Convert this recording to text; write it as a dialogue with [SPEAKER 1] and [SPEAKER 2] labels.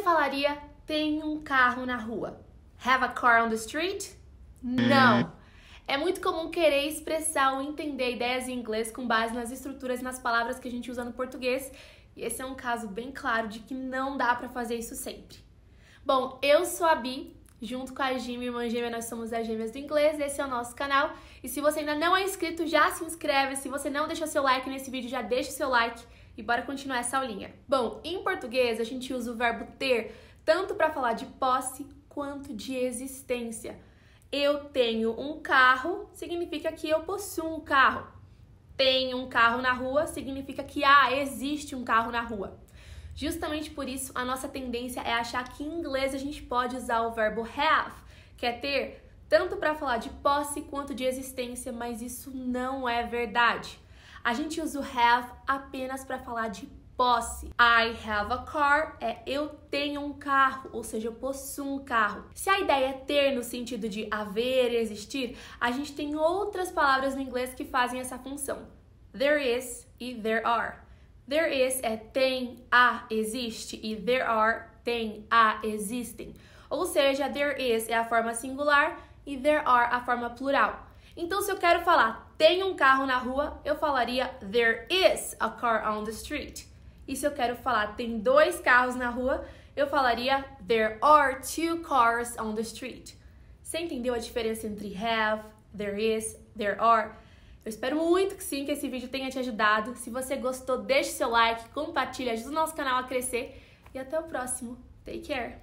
[SPEAKER 1] você falaria tem um carro na rua? Have a car on the street? Hum. Não. É muito comum querer expressar ou entender ideias em inglês com base nas estruturas e nas palavras que a gente usa no português. E esse é um caso bem claro de que não dá para fazer isso sempre. Bom, eu sou a Bi, junto com a Gi, e irmã gêmea, nós somos as Gêmeas do Inglês, esse é o nosso canal. E se você ainda não é inscrito, já se inscreve. Se você não deixou seu like nesse vídeo, já deixa o seu like. E bora continuar essa aulinha. Bom, em português a gente usa o verbo ter tanto para falar de posse quanto de existência. Eu tenho um carro significa que eu possuo um carro. Tenho um carro na rua significa que ah, existe um carro na rua. Justamente por isso, a nossa tendência é achar que em inglês a gente pode usar o verbo have, que é ter, tanto para falar de posse quanto de existência, mas isso não é verdade. A gente usa o have apenas para falar de posse. I have a car é eu tenho um carro, ou seja, eu possuo um carro. Se a ideia é ter no sentido de haver, existir, a gente tem outras palavras no inglês que fazem essa função. There is e there are. There is é tem, a, existe e there are tem, a, existem. Ou seja, there is é a forma singular e there are a forma plural. Então, se eu quero falar tem um carro na rua, eu falaria there is a car on the street. E se eu quero falar tem dois carros na rua, eu falaria there are two cars on the street. Você entendeu a diferença entre have, there is, there are? Eu espero muito que sim, que esse vídeo tenha te ajudado. Se você gostou, deixe seu like, compartilha, ajuda o nosso canal a crescer. E até o próximo. Take care!